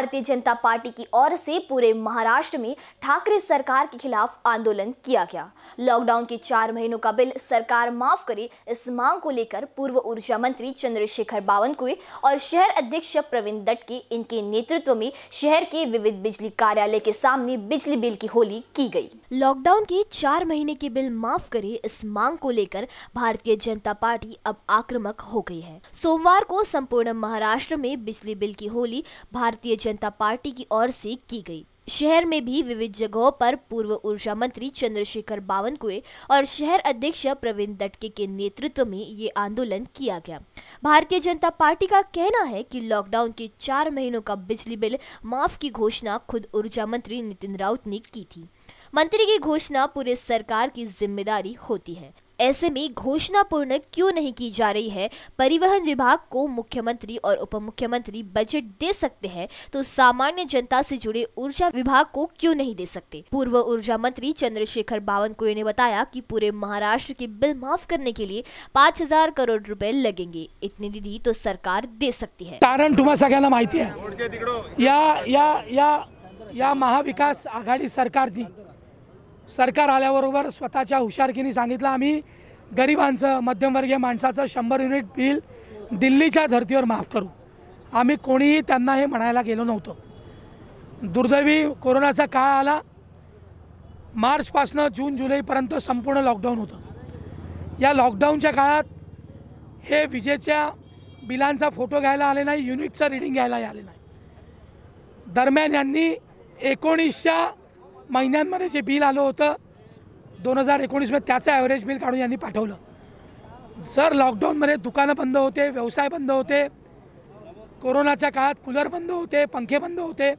भारतीय जनता पार्टी की ओर से पूरे महाराष्ट्र में ठाकरे सरकार के खिलाफ आंदोलन किया गया लॉकडाउन के चार महीनों का बिल सरकार माफ करे इस मांग को लेकर पूर्व ऊर्जा मंत्री चंद्रशेखर बावनकुए और शहर अध्यक्ष प्रवीण दट के इनके नेतृत्व में शहर के विविध बिजली कार्यालय के सामने बिजली बिल की होली की गई लॉकडाउन के चार महीने के बिल माफ करे इस मांग को लेकर भारतीय जनता पार्टी अब आक्रमक हो गई है सोमवार को संपूर्ण महाराष्ट्र में बिजली बिल की होली भारतीय जनता पार्टी की ओर से की गई शहर में भी विविध जगहों पर पूर्व ऊर्जा मंत्री चंद्रशेखर बावनकुए और शहर अध्यक्ष प्रवीण दटके के नेतृत्व में ये आंदोलन किया गया भारतीय जनता पार्टी का कहना है कि लॉकडाउन के चार महीनों का बिजली बिल माफ की घोषणा खुद ऊर्जा मंत्री नितिन राउत ने की थी मंत्री की घोषणा पूरे सरकार की जिम्मेदारी होती है ऐसे में घोषणा पूर्ण क्यों नहीं की जा रही है परिवहन विभाग को मुख्यमंत्री और उप मुख्यमंत्री बजट दे सकते हैं तो सामान्य जनता से जुड़े ऊर्जा विभाग को क्यों नहीं दे सकते पूर्व ऊर्जा मंत्री चंद्रशेखर बावनकुए ने बताया कि पूरे महाराष्ट्र के बिल माफ करने के लिए पाँच हजार करोड़ रुपए लगेंगे इतनी दीदी तो सरकार दे सकती है कारण तुम्हारा सहित है या या या या महाविकास आघाडी सरकार जी सरकार आल्याबरोबर स्वतःच्या हुशारकीने सांगितलं आम्ही गरिबांचं मध्यमवर्गीय माणसाचं शंभर युनिट बिल दिल्लीच्या धर्तीवर माफ करू आम्ही कोणीही त्यांना हे म्हणायला गेलो नव्हतो दुर्दैवी कोरोनाचा काळ आला मार्चपासनं जून जुलैपर्यंत संपूर्ण लॉकडाऊन होतं या लॉकडाऊनच्या काळात हे विजेच्या बिलांचा फोटो घ्यायला आले नाही युनिटचं रिडिंग घ्यायला आले नाही दरम्यान यांनी एकोणीसच्या महिन्यांमध्ये जे बिल आलं होतं दोन हजार एकोणीसमध्ये त्याचं ॲव्हरेज बिल काढून यांनी पाठवलं जर लॉकडाऊनमध्ये दुकानं बंद होते व्यवसाय बंद होते कोरोनाच्या काळात कूलर बंद होते पंखे बंद होते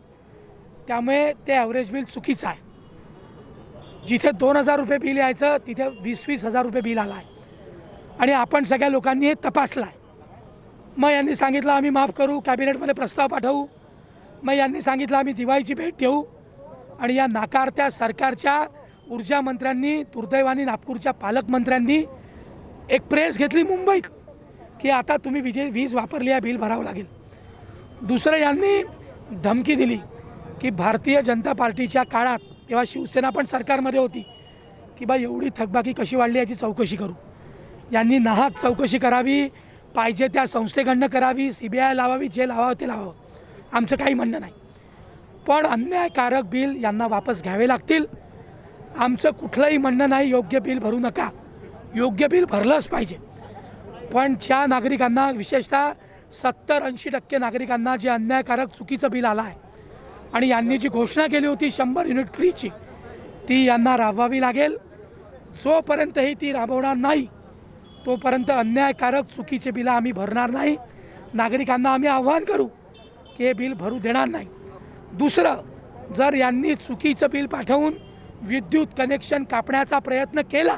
त्यामुळे ते ॲव्हरेज बिल चुकीचं आहे जिथे दोन हजार रुपये बिल यायचं तिथे वीस वीस हजार रुपये बिल आलं आहे आणि आपण सगळ्या लोकांनी हे तपासलं आहे मग यांनी सांगितलं आम्ही माफ करू कॅबिनेटमध्ये प्रस्ताव पाठवू मग यांनी सांगितलं आम्ही दिवाळीची भेट देऊ आणि या नाकारत्या सरकारच्या ऊर्जा मंत्र्यांनी दुर्दैवानी नागपूरच्या पालकमंत्र्यांनी एक प्रेस घेतली मुंबईत की आता तुम्ही विजे वीज वापरली या बिल भरावं लागेल दुसरं यांनी धमकी दिली की भारतीय जनता पार्टीच्या काळात तेव्हा शिवसेना पण सरकारमध्ये होती की बा एवढी थकबाकी कशी वाढली याची चौकशी करू यांनी नाहक चौकशी करावी पाहिजे त्या संस्थेकडनं करावी सी बी आय लावावी जे लावावं ते लावावं आमचं काही म्हणणं नाही पण अन्यायकारक बिल यांना वापस घ्यावे लागतील आमचं कुठलंही म्हणणं नाही योग्य बिल भरू नका योग्य बिल भरलंच पाहिजे पण ज्या नागरिकांना विशेषतः सत्तर ऐंशी टक्के नागरिकांना जे अन्यायकारक चुकीचं बिल आलं आहे आणि यांनी जी घोषणा केली होती शंभर युनिट फ्रीची ती यांना राबवावी लागेल जोपर्यंतही ती राबवणार नाही तोपर्यंत अन्यायकारक चुकीचे बिलं आम्ही भरणार नाही नागरिकांना आम्ही आव्हान करू की हे बिल भरू देणार नाही दुसरं जर यांनी चुकीचं बिल पाठवून विद्युत कनेक्शन कापण्याचा प्रयत्न केला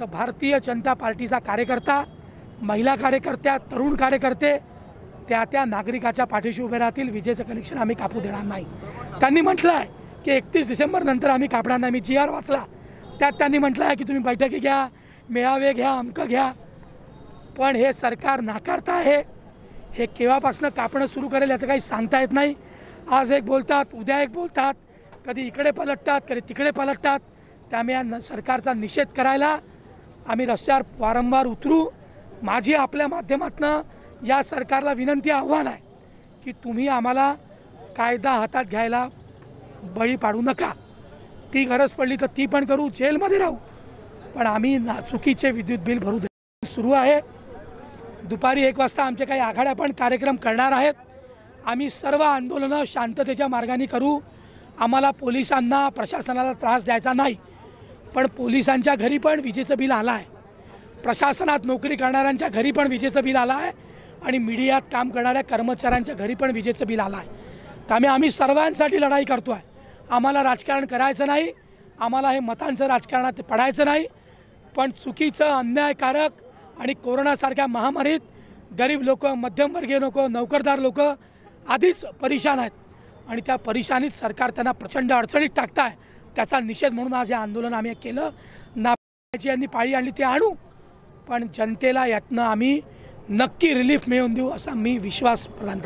तर भारतीय जनता पार्टीचा कार्यकर्ता महिला कार्यकर्त्या तरुण कार्यकर्ते त्या त्या नागरिकाच्या पाठीशी उभे राहतील विजेचं कनेक्शन आम्ही कापू देणार नाही त्यांनी म्हटलं आहे की एकतीस डिसेंबरनंतर आम्ही कापणार नाही मी जी आर वाचला त्यात त्यांनी म्हटलं आहे की तुम्ही बैठकी घ्या मेळावे घ्या अमकं घ्या पण हे सरकार नाकारता आहे हे केव्हापासून कापणं सुरू करेल याचं काही सांगता येत नाही आज एक बोलतात उद्या एक बोलतात कधी इकडे पलटतात कधी तिकडे पलटतात त्यामुळे या न सरकारचा निषेध करायला आम्ही रस्त्यावर वारंवार उतरू माझी आपल्या माध्यमातनं या सरकारला विनंती आव्हान आहे की तुम्ही आम्हाला कायदा हातात घ्यायला बळी पाडू नका ती गरज पडली तर ती पण करू जेलमध्ये राहू पण आम्ही ना चुकीचे विद्युत बिल भरू दे सुरू आहे दुपारी एक वाजता आमचे काही आघाड्या पण कार्यक्रम करणार आहेत आम्ही सर्व आंदोलनं शांततेच्या मार्गाने करू आम्हाला पोलिसांना प्रशासनाला त्रास द्यायचा नाही पण पोलिसांच्या घरी पण विजेचं बिल आलं आहे प्रशासनात नोकरी करणाऱ्यांच्या घरी पण विजेचं बिल आलं आहे आणि मीडियात काम करणाऱ्या कर्मचाऱ्यांच्या घरी पण विजेचं बिल आलं आहे त्यामुळे आम्ही सर्वांसाठी लढाई करतो आहे आम्हाला राजकारण करायचं नाही आम्हाला हे मतांचं राजकारणात पडायचं नाही पण चुकीचं अन्यायकारक आणि कोरोनासारख्या महामारीत गरीब लोक मध्यमवर्गीय लोकं नोकरदार लोकं आधीच परेशान आहेत आणि त्या परेशानीत सरकार त्यांना प्रचंड अडचणीत टाकत आहे त्याचा निषेध म्हणून आज हे आंदोलन आम्ही केलं नापाची यांनी पाळी आणली ते आणू पण जनतेला यातनं आम्ही नक्की रिलीफ मिळवून देऊ असा मी विश्वास प्रदान